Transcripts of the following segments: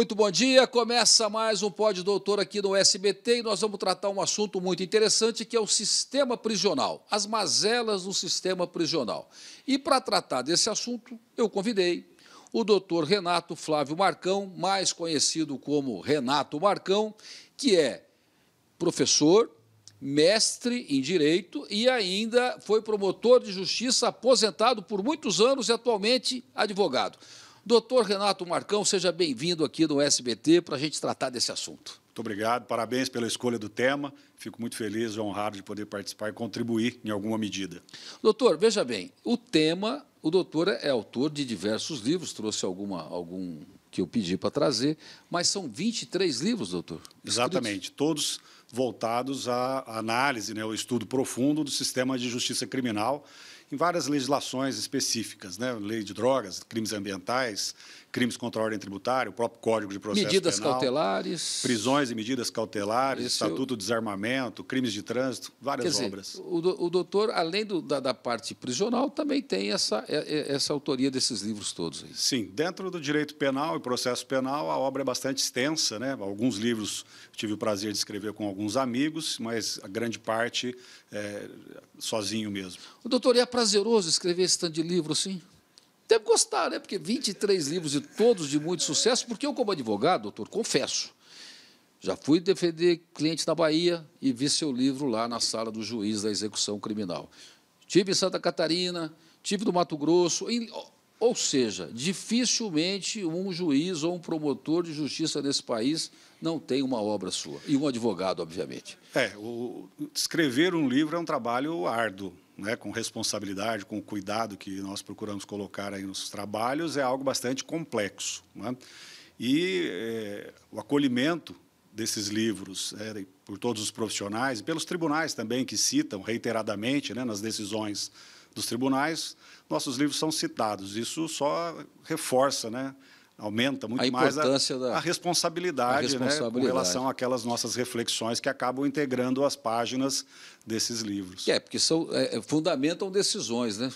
Muito bom dia. Começa mais um Pode, Doutor aqui no SBT e nós vamos tratar um assunto muito interessante que é o sistema prisional, as mazelas do sistema prisional. E para tratar desse assunto, eu convidei o doutor Renato Flávio Marcão, mais conhecido como Renato Marcão, que é professor, mestre em direito e ainda foi promotor de justiça aposentado por muitos anos e atualmente advogado. Doutor Renato Marcão, seja bem-vindo aqui no SBT para a gente tratar desse assunto. Muito obrigado, parabéns pela escolha do tema. Fico muito feliz e honrado de poder participar e contribuir em alguma medida. Doutor, veja bem, o tema, o doutor é autor de diversos livros, trouxe alguma, algum que eu pedi para trazer, mas são 23 livros, doutor. Exatamente, todos voltados à análise, né, ao estudo profundo do sistema de justiça criminal em várias legislações específicas, né? lei de drogas, crimes ambientais, crimes contra a ordem tributária, o próprio Código de Processo medidas Penal. Medidas cautelares. Prisões e medidas cautelares, Esse é Estatuto eu... de Desarmamento, crimes de trânsito, várias Quer obras. Dizer, o, o doutor, além do, da, da, parte prisional, também tem essa, é, é, essa autoria desses livros todos. Aí. Sim, dentro do direito penal e processo penal, a obra é bastante extensa. Né? Alguns livros Tive o prazer de escrever com alguns amigos, mas a grande parte é, sozinho mesmo. O doutor, é prazeroso escrever esse tanto de livro assim? Deve gostar, né? Porque 23 livros e todos de muito sucesso, porque eu, como advogado, doutor, confesso, já fui defender clientes na Bahia e vi seu livro lá na sala do juiz da execução criminal. Tive em Santa Catarina, tive no Mato Grosso, em ou seja, dificilmente um juiz ou um promotor de justiça nesse país não tem uma obra sua. E um advogado, obviamente. É, o, escrever um livro é um trabalho árduo, né? com responsabilidade, com o cuidado que nós procuramos colocar aí nos trabalhos, é algo bastante complexo. Né? E é, o acolhimento desses livros é, por todos os profissionais, e pelos tribunais também, que citam reiteradamente né, nas decisões dos tribunais, nossos livros são citados. Isso só reforça, né? aumenta muito a mais a, da, a responsabilidade, a responsabilidade. Né, com relação àquelas nossas reflexões que acabam integrando as páginas desses livros. É, porque são, é, é fundamentam decisões, né?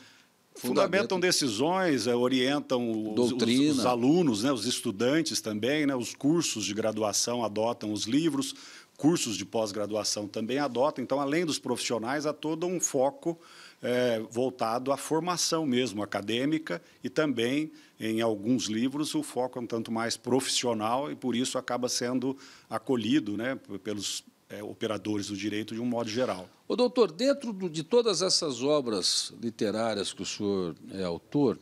Fundamentam, decisões, é, orientam os, os, os, alunos, né, os estudantes também, né, os cursos de graduação adotam os livros, cursos de pós-graduação também adotam. Então, além dos profissionais, há todo um foco é, voltado à formação mesmo acadêmica e também, em alguns livros, o foco é um tanto mais profissional e, por isso, acaba sendo acolhido né, pelos é, operadores do direito de um modo geral. O doutor, dentro do, de todas essas obras literárias que o senhor é autor,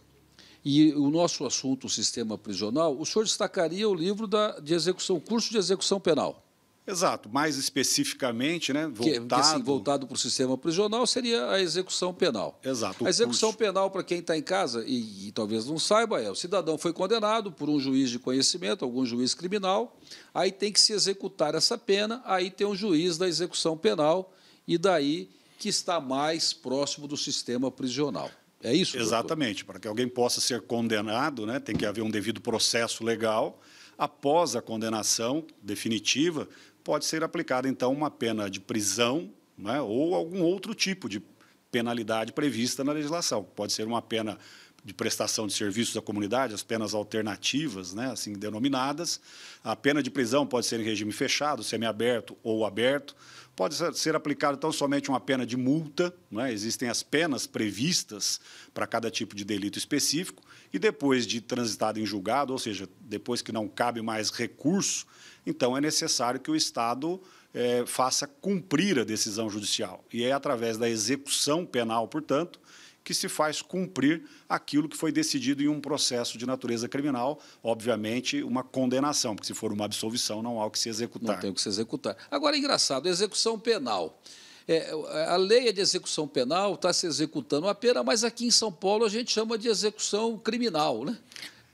e o nosso assunto, o sistema prisional, o senhor destacaria o livro da, de execução, curso de execução penal. Exato, mais especificamente, né, voltado... Assim, voltado para o sistema prisional seria a execução penal. Exato. A execução penal, para quem está em casa e, e, talvez não saiba, é o cidadão foi condenado por um juiz de conhecimento, algum juiz criminal, aí tem que se executar essa pena, aí tem um juiz da execução penal e daí que está mais próximo do sistema prisional. É isso? Exatamente, doutor? para que alguém possa ser condenado, né, tem que haver um devido processo legal, após a condenação definitiva, pode ser aplicada, então, uma pena de prisão né, ou algum outro tipo de penalidade prevista na legislação. Pode ser uma pena de prestação de serviços à comunidade, as penas alternativas, né, assim denominadas. A pena de prisão pode ser em regime fechado, semiaberto ou aberto. Pode ser aplicada tão somente uma pena de multa, né? existem as penas previstas para cada tipo de delito específico e depois de transitado em julgado, ou seja, depois que não cabe mais recurso, então é necessário que o Estado é, faça cumprir a decisão judicial. E é através da execução penal, portanto, que se faz cumprir aquilo que foi decidido em um processo de natureza criminal, obviamente uma condenação, porque se for uma absolvição não há o que se executar. Não tem o que se executar. Agora, engraçado, execução penal. É, a lei é de execução penal, está se executando uma pena, mas aqui em São Paulo a gente chama de execução criminal, né?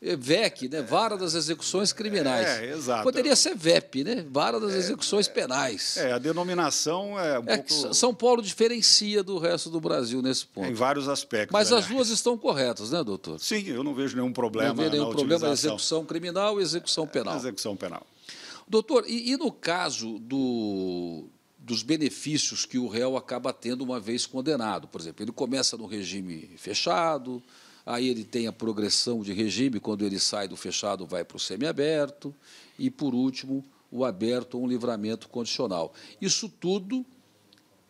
É, VEC, né? Vara das Execuções Criminais. É, exato. Poderia ser VEP, né? Vara das é, Execuções é. Penais. É, a denominação é um é pouco... São Paulo diferencia do resto do Brasil nesse ponto. Em vários aspectos. Mas aliás. as duas estão corretas, né, doutor? Sim, eu não vejo nenhum problema Não vejo nenhum problema execução criminal e execução é, penal. execução penal. Doutor, e, e no caso do, dos benefícios que o réu acaba tendo uma vez condenado. Por exemplo, ele começa no regime fechado, aí ele tem a progressão de regime, quando ele sai do fechado vai para o semiaberto, e por último, o aberto ou um livramento condicional. Isso tudo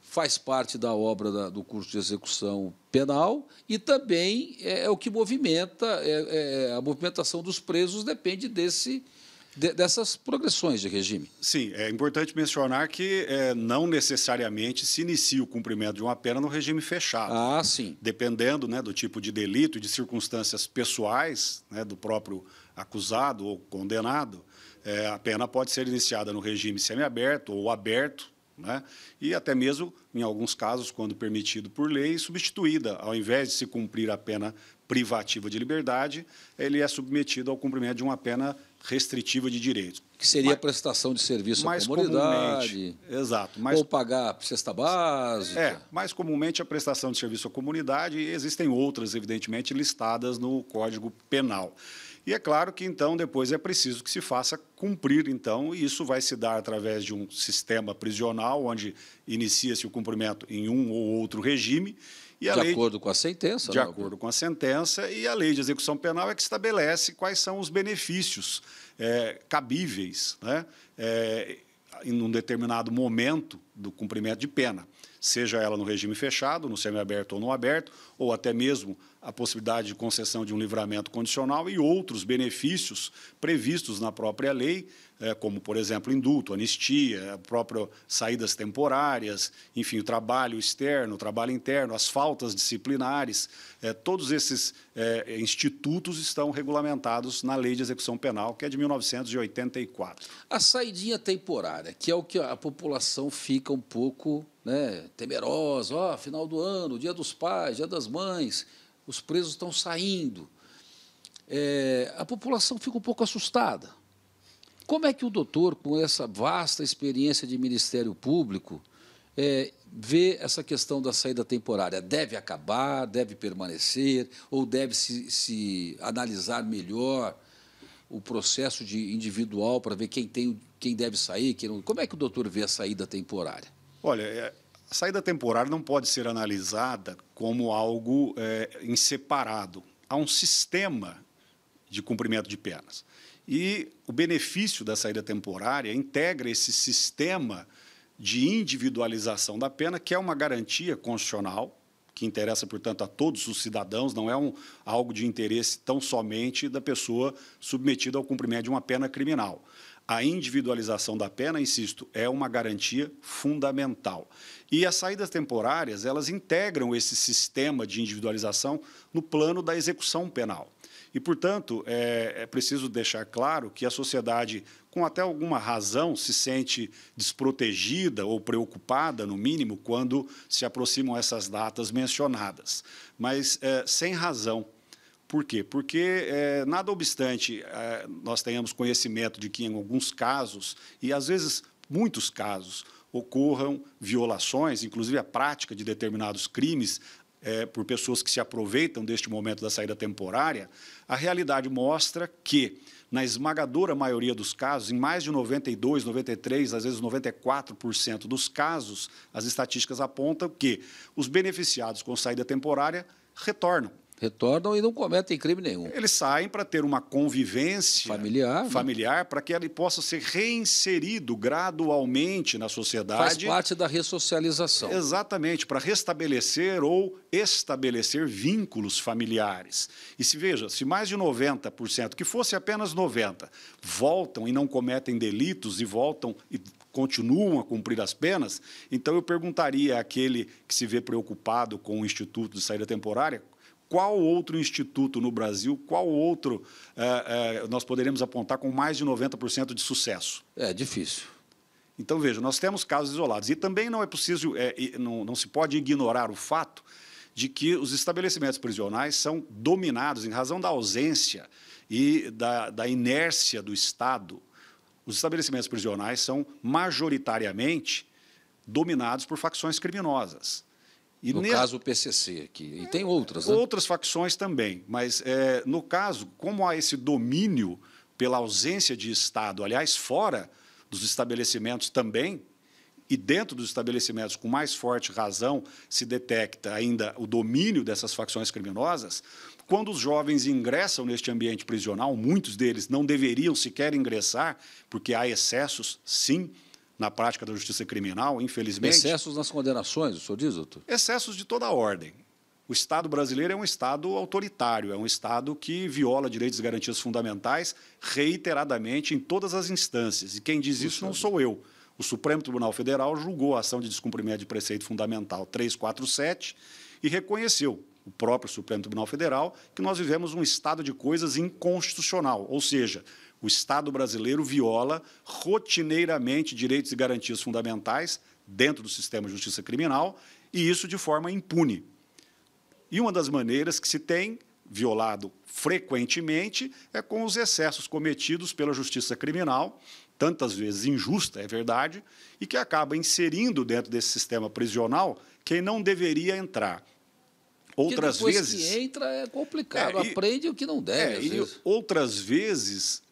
faz parte da obra da, do curso de execução penal e também é, é o que movimenta, é, é, a movimentação dos presos depende desse de, dessas progressões de regime. Sim, é importante mencionar que é, não necessariamente se inicia o cumprimento de uma pena no regime fechado. Ah, sim. Dependendo né, do tipo de delito e de circunstâncias pessoais né, do próprio acusado ou condenado, é, a pena pode ser iniciada no regime semiaberto ou aberto, né? e até mesmo, em alguns casos, quando permitido por lei, substituída. Ao invés de se cumprir a pena privativa de liberdade, ele é submetido ao cumprimento de uma pena restritiva de direitos. Que seria mas, a prestação de serviço mais à comunidade. Exato. Mais, ou pagar cesta básica. É, mais comumente a prestação de serviço à comunidade e existem outras, evidentemente, listadas no Código Penal. E é claro que, então, depois é preciso que se faça cumprir, então, e isso vai se dar através de um sistema prisional, onde inicia-se o cumprimento em um ou outro regime, de lei, acordo com a sentença. De não, né, acordo com a sentença e a lei de execução penal é que estabelece quais são os benefícios é, cabíveis né, é, em um determinado momento do cumprimento de pena, seja ela no regime fechado, no semiaberto ou no aberto, ou até mesmo a possibilidade de concessão de um livramento condicional e outros benefícios previstos na própria lei né, como, por exemplo, indulto, anistia, próprio saídas temporárias, enfim, o trabalho externo, o trabalho interno, as faltas disciplinares, eh, todos esses eh, institutos estão regulamentados na Lei de Execução Penal, que é de 1984. A saidinha temporária, que é o que a população fica um pouco né, temerosa, oh, final do ano, dia dos pais, dia das mães, os presos estão saindo. É, a população fica um pouco assustada como é que o doutor, com essa vasta experiência de Ministério Público, é, vê essa questão da saída temporária? Deve acabar, deve permanecer, ou deve se, se analisar melhor o processo de individual para ver quem, tem, quem deve sair? Quem não... Como é que o doutor vê a saída temporária? Olha, é, a saída temporária não pode ser analisada como algo é, em separado. Há um sistema de cumprimento de penas. E o benefício da saída temporária integra esse sistema de individualização da pena, que é uma garantia constitucional, que interessa, portanto, a todos os cidadãos, não é um, algo de interesse tão somente da pessoa submetida ao cumprimento de uma pena criminal. A individualização da pena, insisto, é uma garantia fundamental. E as saídas temporárias, elas integram esse sistema de individualização no plano da execução penal. E, portanto, é, é preciso deixar claro que a sociedade, com até alguma razão, se sente desprotegida ou preocupada, no mínimo, quando se aproximam essas datas mencionadas, mas é, sem razão. Por quê? Porque, é, nada obstante, é, nós tenhamos conhecimento de que, em alguns casos, e às vezes muitos casos, ocorram violações, inclusive a prática de determinados crimes, é, por pessoas que se aproveitam deste momento da saída temporária, a realidade mostra que, na esmagadora maioria dos casos, em mais de 92, 93, às vezes 94% dos casos, as estatísticas apontam que os beneficiados com saída temporária retornam retornam e não cometem crime nenhum. Eles saem para ter uma convivência familiar, né? familiar né? para que ele possa ser reinserido gradualmente na sociedade. Faz parte da ressocialização. Exatamente, para restabelecer ou estabelecer vínculos familiares. E se veja, se mais de 90%, que fosse apenas 90, voltam e não cometem delitos e voltam e continuam a cumprir as penas, então eu perguntaria àquele que se vê preocupado com o instituto de saída temporária, qual outro instituto no Brasil, qual outro é, é, nós poderíamos apontar com mais de 90% de sucesso? É difícil. Então, veja, nós temos casos isolados. E também não é preciso, é, não, não se pode ignorar o fato de que os estabelecimentos prisionais são dominados, em razão da ausência e da, da inércia do Estado, os estabelecimentos prisionais são majoritariamente dominados por facções criminosas. E no ne... caso o PCC aqui, e tem é, outras, né? Outras facções também, mas é, no caso, como há esse domínio pela ausência de Estado, aliás, fora dos estabelecimentos também, e dentro dos estabelecimentos, com mais forte razão, se detecta ainda o domínio dessas facções criminosas, quando os jovens ingressam neste ambiente prisional, muitos deles não deveriam sequer ingressar, porque há excessos, sim, na prática da justiça criminal, infelizmente. Excessos nas condenações, o senhor diz, doutor? Excessos de toda ordem. O Estado brasileiro é um Estado autoritário, é um Estado que viola direitos e garantias fundamentais reiteradamente em todas as instâncias. E quem diz isso não sou eu. O Supremo Tribunal Federal julgou a ação de descumprimento de preceito fundamental 347 e reconheceu, o próprio Supremo Tribunal Federal, que nós vivemos um estado de coisas inconstitucional, ou seja, o Estado brasileiro viola rotineiramente direitos e garantias fundamentais dentro do sistema de justiça criminal, e isso de forma impune. E uma das maneiras que se tem violado frequentemente é com os excessos cometidos pela justiça criminal, tantas vezes injusta, é verdade, e que acaba inserindo dentro desse sistema prisional quem não deveria entrar. Outras depois vezes. que entra é complicado, é, e, aprende o que não deve. É, outras vezes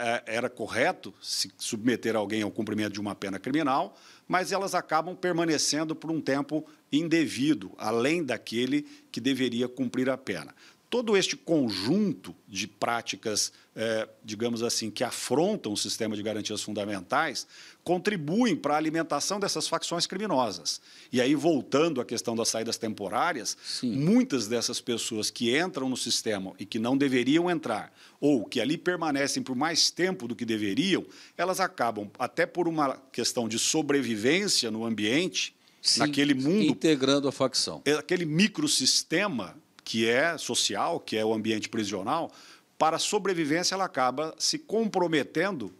é, era correto se submeter alguém ao cumprimento de uma pena criminal, mas elas acabam permanecendo por um tempo indevido, além daquele que deveria cumprir a pena. Todo este conjunto de práticas, é, digamos assim, que afrontam o sistema de garantias fundamentais, contribuem para a alimentação dessas facções criminosas. E aí, voltando à questão das saídas temporárias, Sim. muitas dessas pessoas que entram no sistema e que não deveriam entrar, ou que ali permanecem por mais tempo do que deveriam, elas acabam, até por uma questão de sobrevivência no ambiente, Sim, naquele mundo. Integrando a facção. É, aquele microsistema que é social, que é o ambiente prisional, para a sobrevivência ela acaba se comprometendo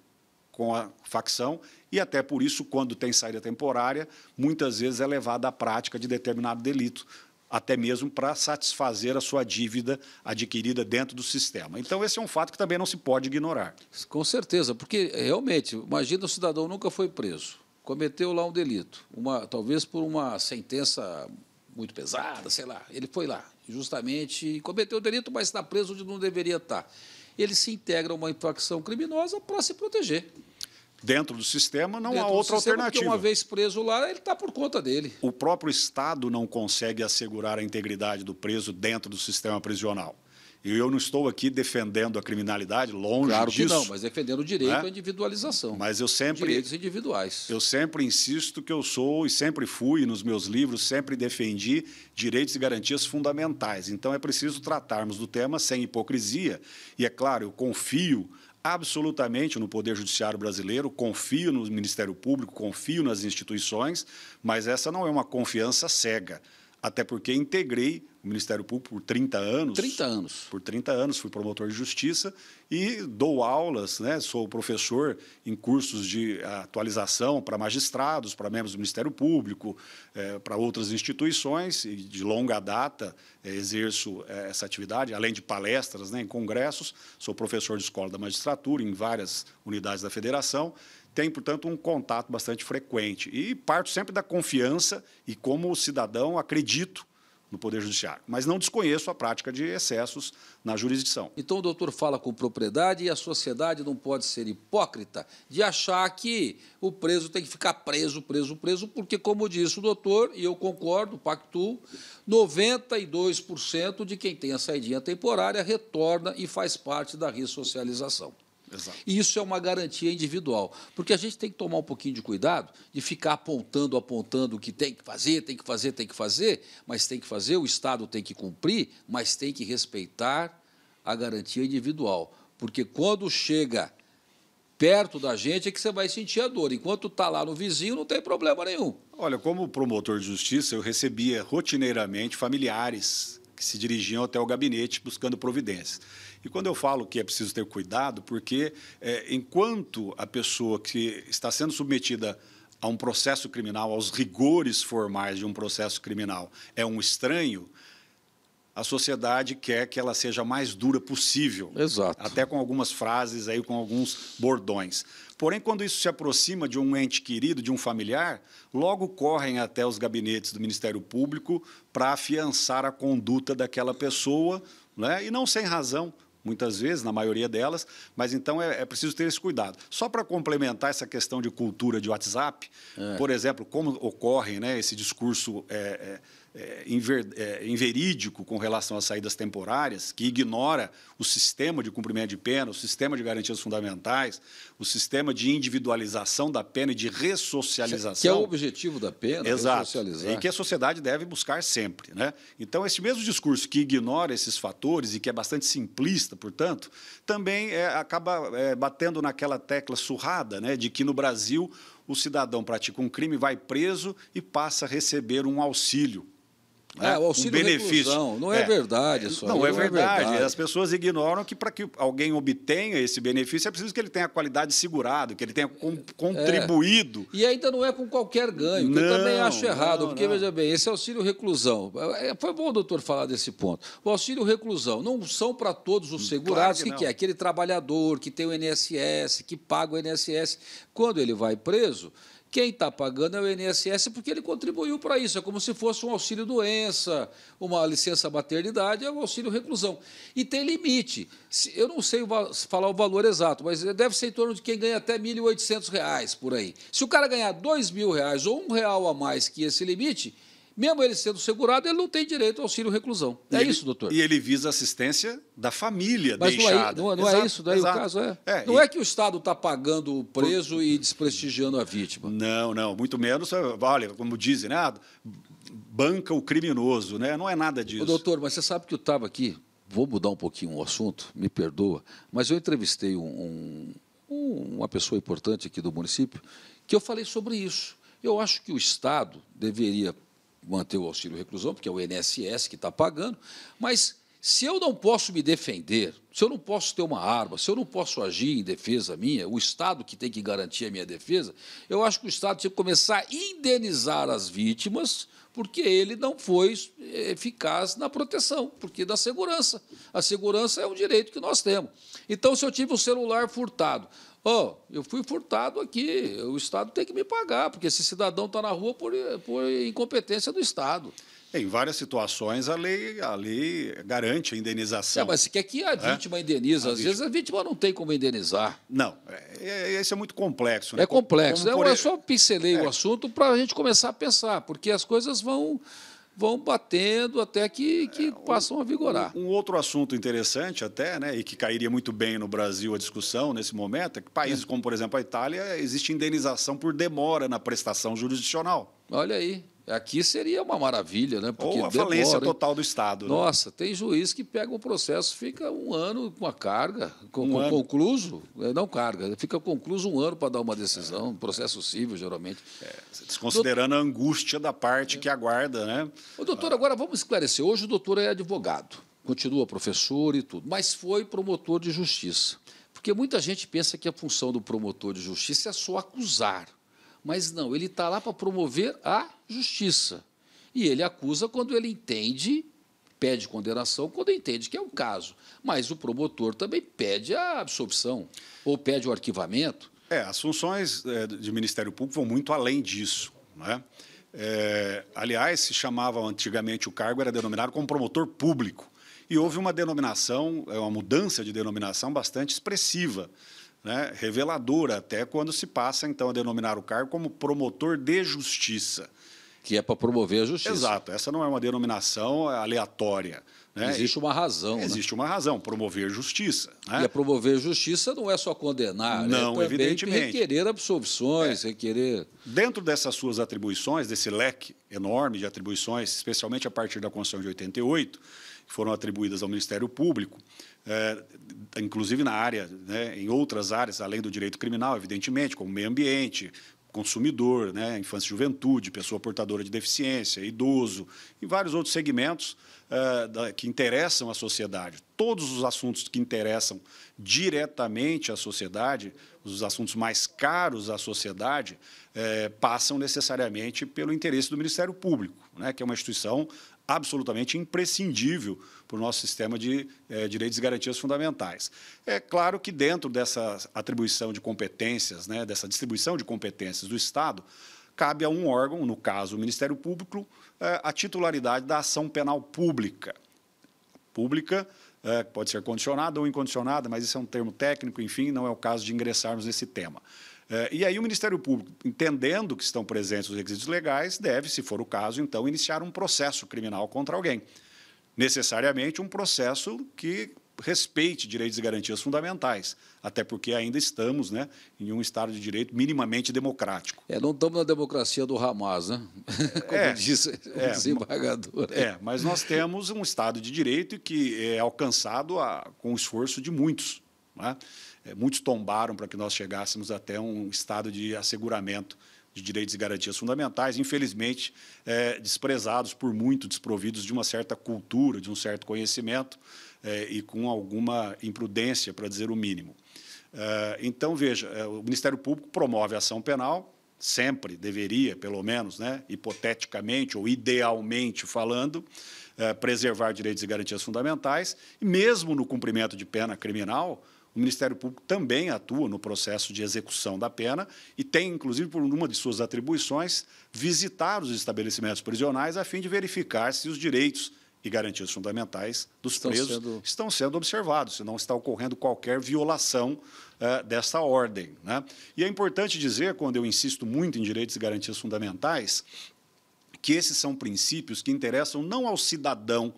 com a facção e até por isso, quando tem saída temporária, muitas vezes é levada à prática de determinado delito, até mesmo para satisfazer a sua dívida adquirida dentro do sistema. Então, esse é um fato que também não se pode ignorar. Com certeza, porque realmente, imagina o cidadão nunca foi preso, cometeu lá um delito, uma, talvez por uma sentença muito pesada, sei lá. Ele foi lá, justamente cometeu o delito, mas está preso onde não deveria estar. Ele se integra a uma infração criminosa para se proteger. Dentro do sistema não Dentro há outra sistema, alternativa. Porque uma vez preso lá, ele está por conta dele. O próprio Estado não consegue assegurar a integridade do preso dentro do sistema prisional. E eu não estou aqui defendendo a criminalidade, longe claro disso. Claro que não, mas defendendo o direito né? à individualização. Mas eu sempre direitos individuais. Eu sempre insisto que eu sou e sempre fui nos meus livros sempre defendi direitos e garantias fundamentais. Então é preciso tratarmos do tema sem hipocrisia. E é claro, eu confio absolutamente no Poder Judiciário brasileiro, confio no Ministério Público, confio nas instituições, mas essa não é uma confiança cega, até porque integrei Ministério Público por 30 anos. 30 anos. Por 30 anos fui promotor de justiça e dou aulas, né? sou professor em cursos de atualização para magistrados, para membros do Ministério Público, eh, para outras instituições e de longa data eh, exerço eh, essa atividade, além de palestras né, em congressos, sou professor de escola da magistratura em várias unidades da federação tem, portanto, um contato bastante frequente. E parto sempre da confiança e, como cidadão, acredito no Poder Judiciário. Mas não desconheço a prática de excessos na jurisdição. Então o doutor fala com propriedade e a sociedade não pode ser hipócrita de achar que o preso tem que ficar preso, preso, preso, porque, como disse o doutor, e eu concordo, pactuo, 92% de quem tem a saidinha temporária retorna e faz parte da ressocialização. Exato. E isso é uma garantia individual. Porque a gente tem que tomar um pouquinho de cuidado de ficar apontando, apontando o que tem que fazer, tem que fazer, tem que fazer, mas tem que fazer, o Estado tem que cumprir, mas tem que respeitar a garantia individual. Porque quando chega perto da gente é que você vai sentir a dor. Enquanto está lá no vizinho, não tem problema nenhum. Olha, como promotor de justiça, eu recebia rotineiramente familiares que se dirigiam até o gabinete buscando providências. E quando eu falo que é preciso ter cuidado, porque é, enquanto a pessoa que está sendo submetida a um processo criminal, aos rigores formais de um processo criminal, é um estranho, a sociedade quer que ela seja a mais dura possível. Exato. Até com algumas frases aí, com alguns bordões. Porém, quando isso se aproxima de um ente querido, de um familiar, logo correm até os gabinetes do Ministério Público para afiançar a conduta daquela pessoa, né? e não sem razão, muitas vezes, na maioria delas, mas então é, é preciso ter esse cuidado. Só para complementar essa questão de cultura de WhatsApp, é. por exemplo, como ocorre né, esse discurso é, é é, é, inverídico com relação às saídas temporárias, que ignora o sistema de cumprimento de pena, o sistema de garantias fundamentais, o sistema de individualização da pena e de ressocialização. Que é o objetivo da pena, Exato. E que a sociedade deve buscar sempre. Né? Então, esse mesmo discurso que ignora esses fatores e que é bastante simplista, portanto, também é, acaba é, batendo naquela tecla surrada né, de que no Brasil o cidadão pratica um crime, vai preso e passa a receber um auxílio é, né? o auxílio um benefício. Reclusão. Não é, é. verdade isso. Não, é, não é verdade. é verdade. As pessoas ignoram que para que alguém obtenha esse benefício é preciso que ele tenha qualidade segurado, que ele tenha é. contribuído. É. E ainda não é com qualquer ganho, não, eu também acho errado, não, porque não. veja bem, esse auxílio reclusão. Foi bom o doutor falar desse ponto. O auxílio reclusão não são para todos os hum, segurados claro que, que é aquele trabalhador que tem o INSS, que paga o INSS. Quando ele vai preso, quem está pagando é o INSS porque ele contribuiu para isso. É como se fosse um auxílio doença, uma licença maternidade, é um auxílio reclusão. E tem limite. Eu não sei falar o valor exato, mas deve ser em torno de quem ganha até R$ 1.800 por aí. Se o cara ganhar R$ 2.000 ou um real a mais que esse limite, mesmo ele sendo segurado, ele não tem direito ao auxílio reclusão. É e é ele, isso, doutor. E ele visa assistência da família Mas é deixada. Não é, não, não é exato, é isso, daí exato. o caso é. é não e... é que o Estado está pagando o preso Por... e desprestigiando a vítima. Não, não, muito menos, olha, como dizem, né? Ah, banca o criminoso, né? Não é nada disso. Ô, doutor, mas você sabe que eu estava aqui, vou mudar um pouquinho o assunto, me perdoa, mas eu entrevistei um, um, uma pessoa importante aqui do município que eu falei sobre isso. Eu acho que o Estado deveria manter o auxílio reclusão, porque é o INSS que está pagando, mas se eu não posso me defender, se eu não posso ter uma arma, se eu não posso agir em defesa minha, o Estado que tem que garantir a minha defesa, eu acho que o Estado tinha que começar a indenizar as vítimas, porque ele não foi eh, eficaz na proteção, porque da segurança. A segurança é um direito que nós temos. Então, se eu tive o um celular furtado, Ó, oh, eu fui furtado aqui, o Estado tem que me pagar, porque esse cidadão está na rua por, por incompetência do Estado. Em várias situações, a lei, a lei garante a indenização. É, mas se quer que a vítima é? indeniza, a às vítima. vezes a vítima não tem como indenizar. Não, é, é esse é muito complexo. Né? É complexo. Como, como né? por... Eu só pincelei o é. assunto para a gente começar a pensar, porque as coisas vão, vão batendo até que, que é, um, passam a vigorar. Um, um, outro assunto interessante até, né, e que cairia muito bem no Brasil a discussão nesse momento, é que países é. como, por exemplo, a Itália, existe indenização por demora na prestação jurisdicional. Olha aí. Aqui seria uma maravilha, né? Porque Ou a demora, falência total do Estado. Né? Nossa, tem juiz que pega um processo, fica um ano com a carga, com, um com concluso, eh, não carga, fica concluso um ano para dar uma decisão, é. processo civil, geralmente. É, desconsiderando doutor... a angústia da parte é. que aguarda, né? Ô, doutor, agora vamos esclarecer. Hoje o doutor é advogado, continua professor e tudo, mas foi promotor de justiça. Porque muita gente pensa que a função do promotor de justiça é só acusar. Mas não, ele está lá para promover a justiça. E ele acusa quando ele entende, pede condenação quando entende que é um caso. Mas o promotor também pede a absorção ou pede o arquivamento. É, as funções é, de Ministério Público vão muito além disso. Né? É, aliás, se chamava antigamente o cargo, era denominado como promotor público. E houve uma denominação, é, uma mudança de denominação bastante expressiva né, reveladora, até quando se passa, então, a denominar o cargo como promotor de justiça. Que é para promover a justiça. Exato, essa não é uma denominação aleatória. Né? Existe uma razão. Né? Existe né? uma razão, promover justiça. Né? E promover justiça não é só condenar, é não, é evidentemente. requerer absolvições, é. requerer. Dentro dessas suas atribuições, desse leque enorme de atribuições, especialmente a partir da Constituição de 88, que foram atribuídas ao Ministério Público, é, inclusive na área, né, em outras áreas, além do direito criminal, evidentemente, como meio ambiente, consumidor, né, infância e juventude, pessoa portadora de deficiência, idoso e vários outros segmentos uh, da, que interessam a sociedade. Todos os assuntos que interessam diretamente à sociedade, os assuntos mais caros à sociedade, eh, passam necessariamente pelo interesse do Ministério Público, né, que é uma instituição absolutamente imprescindível para o nosso sistema de é, direitos e garantias fundamentais. É claro que dentro dessa atribuição de competências, né, dessa distribuição de competências do Estado, cabe a um órgão, no caso o Ministério Público, é, a titularidade da ação penal pública. Pública é, pode ser condicionada ou incondicionada, mas isso é um termo técnico, enfim, não é o caso de ingressarmos nesse tema. É, e aí o Ministério Público, entendendo que estão presentes os requisitos legais, deve, se for o caso, então, iniciar um processo criminal contra alguém. Necessariamente um processo que respeite direitos e garantias fundamentais, até porque ainda estamos né, em um Estado de Direito minimamente democrático. É, não estamos na democracia do Hamas, né? como é, disse o é, desembargador. É, mas nós temos um Estado de Direito que é alcançado a, com o esforço de muitos. Né? É, muitos tombaram para que nós chegássemos até um estado de asseguramento de direitos e garantias fundamentais, infelizmente é, desprezados por muito, desprovidos de uma certa cultura, de um certo conhecimento é, e com alguma imprudência, para dizer o mínimo. É, então, veja, é, o Ministério Público promove ação penal, sempre deveria, pelo menos, né, hipoteticamente ou idealmente falando, é, preservar direitos e garantias fundamentais, e mesmo no cumprimento de pena criminal, o Ministério Público também atua no processo de execução da pena e tem, inclusive, por uma de suas atribuições, visitar os estabelecimentos prisionais a fim de verificar se os direitos e garantias fundamentais dos estão presos sendo... estão sendo observados, se não está ocorrendo qualquer violação uh, dessa ordem. Né? E é importante dizer, quando eu insisto muito em direitos e garantias fundamentais, que esses são princípios que interessam não ao cidadão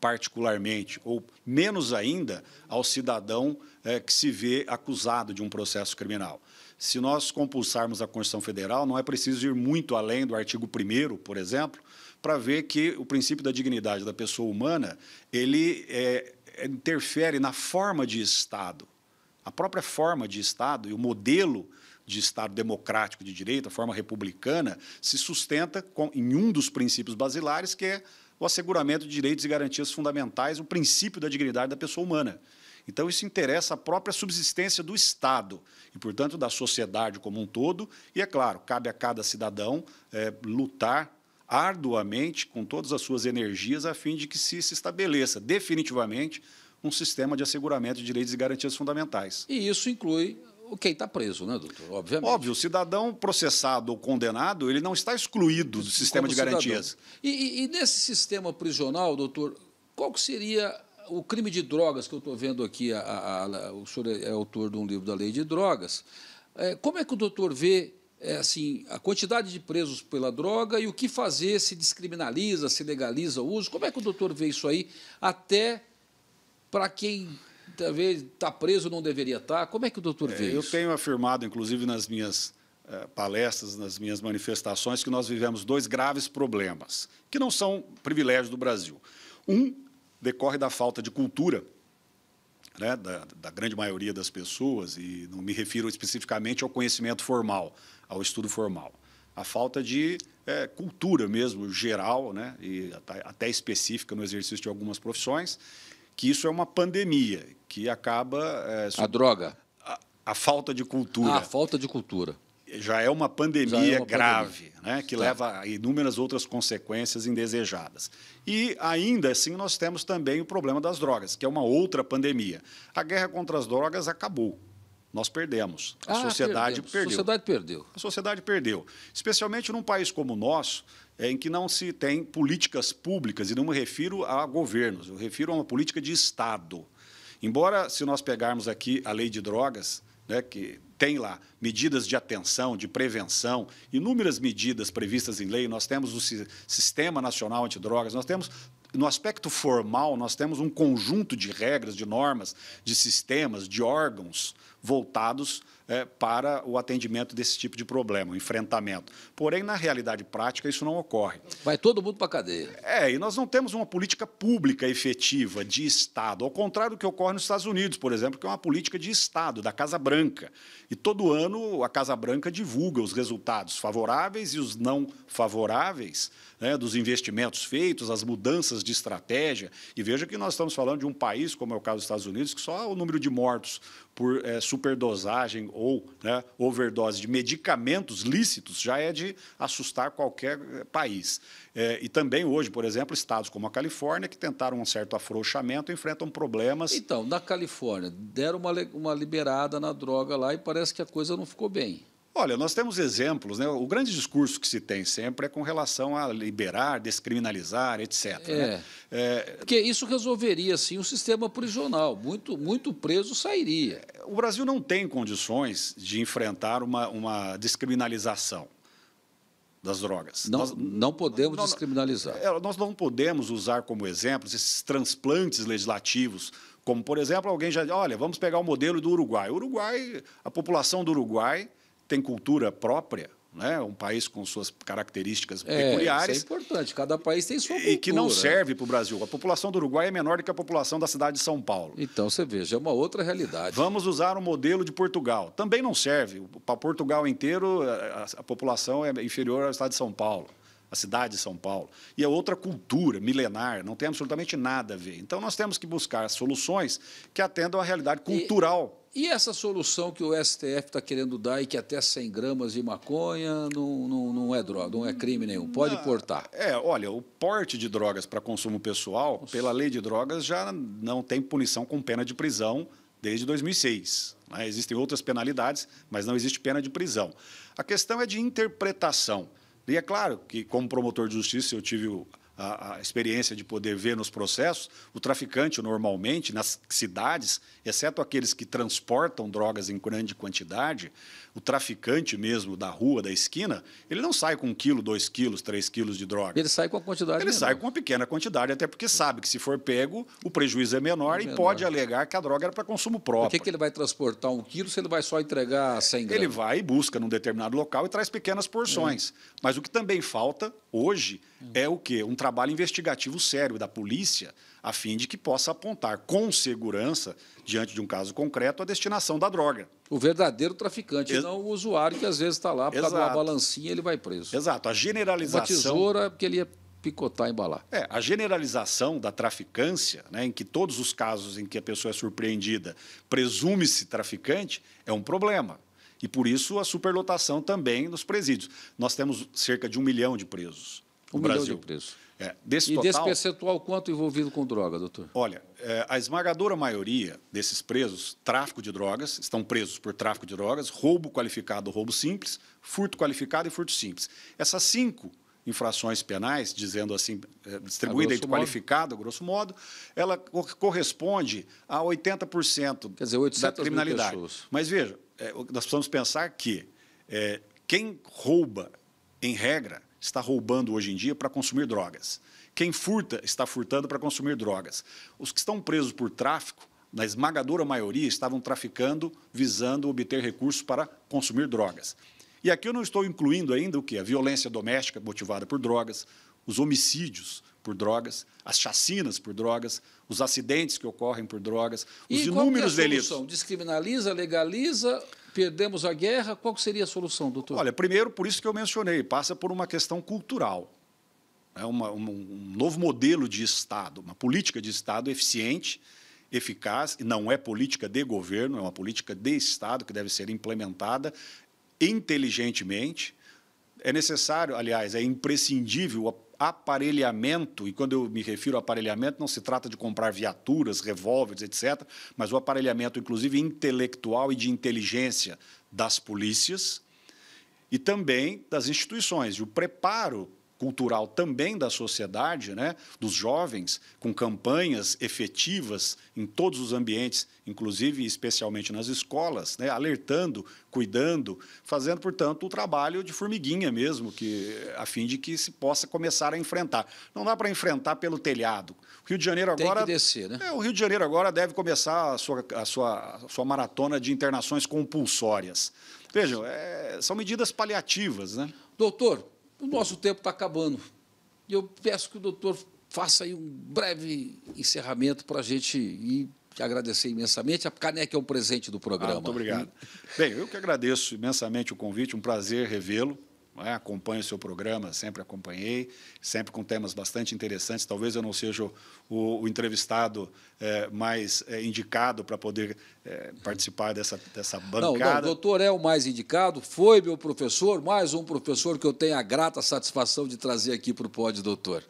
particularmente, ou menos ainda ao cidadão é, que se vê acusado de um processo criminal. Se nós compulsarmos a Constituição Federal, não é preciso ir muito além do artigo 1 por exemplo, para ver que o princípio da dignidade da pessoa humana, ele é, interfere na forma de Estado. A própria forma de Estado e o modelo de Estado democrático de direito, a forma republicana, se sustenta com, em um dos princípios basilares, que é o asseguramento de direitos e garantias fundamentais, o princípio da dignidade da pessoa humana. Então, isso interessa a própria subsistência do Estado e, portanto, da sociedade como um todo. E, é claro, cabe a cada cidadão é, lutar arduamente com todas as suas energias a fim de que se, se estabeleça definitivamente um sistema de asseguramento de direitos e garantias fundamentais. E isso inclui quem está preso, né, doutor? Obviamente. Óbvio, o cidadão processado ou condenado, ele não está excluído do sistema Como de garantias. E, e, nesse sistema prisional, doutor, qual seria o crime de drogas que eu estou vendo aqui, a, a, a, o senhor é, é autor de um livro da lei de drogas. É, como é que o doutor vê é, assim, a quantidade de presos pela droga e o que fazer se descriminaliza, se legaliza o uso? Como é que o doutor vê isso aí até para quem talvez está preso não deveria estar? Tá? Como é que o doutor vê é, eu isso? Eu tenho afirmado, inclusive nas minhas é, palestras, nas minhas manifestações, que nós vivemos dois graves problemas, que não são privilégios do Brasil. Um decorre da falta de cultura né, da, da, grande maioria das pessoas, e não me refiro especificamente ao conhecimento formal, ao estudo formal. A falta de é, cultura mesmo, geral, né, e até, específica no exercício de algumas profissões, que isso é uma pandemia, que acaba. É, a droga? A, a, falta de cultura. Ah, a falta de cultura já é uma pandemia é uma grave, pandemia. Né, que tá. leva a inúmeras outras consequências indesejadas. E ainda assim nós temos também o problema das drogas, que é uma outra pandemia. A guerra contra as drogas acabou. Nós perdemos. A ah, sociedade perdemos. perdeu. A sociedade perdeu. A sociedade perdeu. Especialmente num país como o nosso, em que não se tem políticas públicas, e não me refiro a governos, eu refiro a uma política de Estado. Embora, se nós pegarmos aqui a lei de drogas, né, que tem lá medidas de atenção, de prevenção, inúmeras medidas previstas em lei. Nós temos o Sistema Nacional Antidrogas, nós temos no aspecto formal, nós temos um conjunto de regras, de normas, de sistemas, de órgãos voltados é, para o atendimento desse tipo de problema, o enfrentamento. Porém, na realidade prática, isso não ocorre. Vai todo mundo para a cadeia. É, e nós não temos uma política pública efetiva de Estado, ao contrário do que ocorre nos Estados Unidos, por exemplo, que é uma política de Estado, da Casa Branca. E todo ano a Casa Branca divulga os resultados favoráveis e os não favoráveis né, dos investimentos feitos, as mudanças de estratégia. E veja que nós estamos falando de um país, como é o caso dos Estados Unidos, que só o número de mortos por é, superdosagem ou né, overdose de medicamentos lícitos já é de assustar qualquer eh, país. É, e também hoje, por exemplo, estados como a Califórnia, que tentaram um certo afrouxamento, enfrentam problemas. Então, na Califórnia, deram uma, uma liberada na droga lá e parece que a coisa não ficou bem. Olha, nós temos exemplos, né? O grande discurso que se tem sempre é com relação a liberar, descriminalizar, etc. Né? É. Né? É... Porque isso resolveria, assim o sistema prisional. Muito, muito preso sairia. O Brasil não tem condições de enfrentar uma, uma descriminalização das drogas. Não, nós, não podemos nós, descriminalizar. É, nós não podemos usar como exemplos esses transplantes legislativos, como, por exemplo, alguém já olha, vamos pegar o modelo do Uruguai. O Uruguai, a população do Uruguai tem cultura própria, né? um país com suas características é, peculiares. Isso é importante, cada país tem sua cultura. E que não serve para o Brasil. A população do Uruguai é menor do que a população da cidade de São Paulo. Então você veja, é uma outra realidade. Vamos usar o um modelo de Portugal. Também não serve. Para Portugal inteiro, a, a população é inferior à cidade de São Paulo. A cidade de São Paulo. E é outra cultura milenar, não tem absolutamente nada a ver. Então, nós temos que buscar soluções que atendam à realidade cultural e e essa solução que o STF está querendo dar e que até 100 gramas de maconha não, não, não é droga, não é crime nenhum, pode não, portar. É, olha, o porte de drogas para consumo pessoal, Nossa. pela lei de drogas, já não tem punição com pena de prisão desde 2006. Né? Existem outras penalidades, mas não existe pena de prisão. A questão é de interpretação. E é claro que, como promotor de justiça, eu tive a, a, experiência de poder ver nos processos, o traficante, normalmente, nas cidades, exceto aqueles que transportam drogas em grande quantidade, o traficante mesmo da rua, da esquina, ele não sai com um quilo, dois quilos, três quilos de droga. Ele sai com a quantidade Ele menor. sai com uma pequena quantidade, até porque sabe que se for pego, o prejuízo é menor, é menor. e pode alegar que a droga era para consumo próprio. Por que, que ele vai transportar um quilo se ele vai só entregar 100 gramas? Ele vai e busca num determinado local e traz pequenas porções. É. Mas o que também falta hoje é o quê? Um trabalho investigativo sério da polícia, a fim de que possa apontar com segurança, diante de um caso concreto, a destinação da droga. O verdadeiro traficante, Ex não o usuário que às vezes está lá, para uma balancinha, ele vai preso. Exato. A generalização. Uma tesoura, porque ele ia picotar e embalar. É, a generalização da traficância, né, em que todos os casos em que a pessoa é surpreendida presume-se traficante, é um problema. E por isso a superlotação também nos presídios. Nós temos cerca de um milhão de presos. Um milhão Brasil. de presos. É, desse e total, desse percentual, quanto envolvido com droga, doutor? Olha, é, a esmagadora maioria desses presos, tráfico de drogas, estão presos por tráfico de drogas, roubo qualificado, roubo simples, furto qualificado e furto simples. Essas cinco infrações penais, dizendo assim, é, distribuída entre qualificado, grosso modo, ela corresponde a 80% Quer dizer, da criminalidade. Mas veja, é, nós precisamos pensar que é, quem rouba, em regra, está roubando hoje em dia para consumir drogas. Quem furta está furtando para consumir drogas. Os que estão presos por tráfico, na esmagadora maioria, estavam traficando visando obter recursos para consumir drogas. E aqui eu não estou incluindo ainda o que? A violência doméstica motivada por drogas, os homicídios por drogas, as chacinas por drogas, os acidentes que ocorrem por drogas, os e inúmeros qual é a delitos. Descriminaliza, legaliza perdemos a guerra, qual seria a solução, doutor? Olha, primeiro, por isso que eu mencionei, passa por uma questão cultural. É uma, um, um novo modelo de Estado, uma política de Estado eficiente, eficaz, e não é política de governo, é uma política de Estado que deve ser implementada inteligentemente. É necessário, aliás, é imprescindível a aparelhamento, e quando eu me refiro a aparelhamento, não se trata de comprar viaturas, revólveres, etc., mas o aparelhamento, inclusive, intelectual e de inteligência das polícias e também das instituições. E o preparo cultural também da sociedade, né, dos jovens, com campanhas efetivas em todos os ambientes, inclusive e especialmente nas escolas, né, alertando, cuidando, fazendo, portanto, o trabalho de formiguinha mesmo, que a fim de que se possa começar a enfrentar. Não dá para enfrentar pelo telhado. O Rio de Janeiro agora Tem que descer, né? É, o Rio de Janeiro agora deve começar a sua, a sua, a sua maratona de internações compulsórias. Vejam, é, são medidas paliativas, né? Doutor, o nosso tempo está acabando. E eu peço que o doutor faça aí um breve encerramento para a gente ir agradecer imensamente. A Caneca é um presente do ah, programa. Ah, muito obrigado. Bem, eu que agradeço imensamente o convite, um prazer revê-lo é? acompanho o seu programa, sempre acompanhei, sempre com temas bastante interessantes. Talvez eu não seja o, o, entrevistado é, mais é, indicado para poder eh, participar dessa, dessa bancada. Não, não, o doutor é o mais indicado, foi meu professor, mais um professor que eu tenho a grata satisfação de trazer aqui para o pódio, doutor.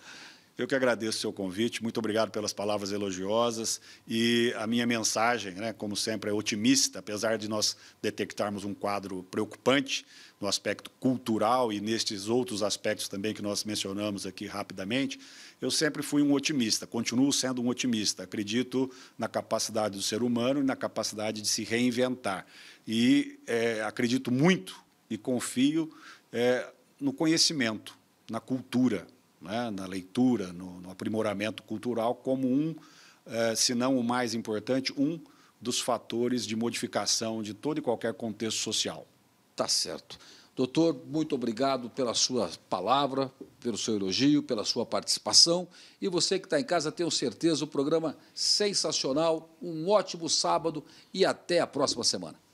Eu que agradeço o seu convite, muito obrigado pelas palavras elogiosas e a minha mensagem, né, como sempre, é otimista, apesar de nós detectarmos um quadro preocupante, no aspecto cultural e nestes outros aspectos também que nós mencionamos aqui rapidamente, eu sempre fui um otimista, continuo sendo um otimista. Acredito na capacidade do ser humano e na capacidade de se reinventar. E é, acredito muito e confio é, no conhecimento, na cultura, né, na leitura, no, no, aprimoramento cultural, como um, é, se não o mais importante, um dos fatores de modificação de todo e qualquer contexto social. Tá certo. Doutor, muito obrigado pela sua palavra, pelo seu elogio, pela sua participação. E você que está em casa, tenho certeza, o programa sensacional. Um ótimo sábado e até a próxima semana.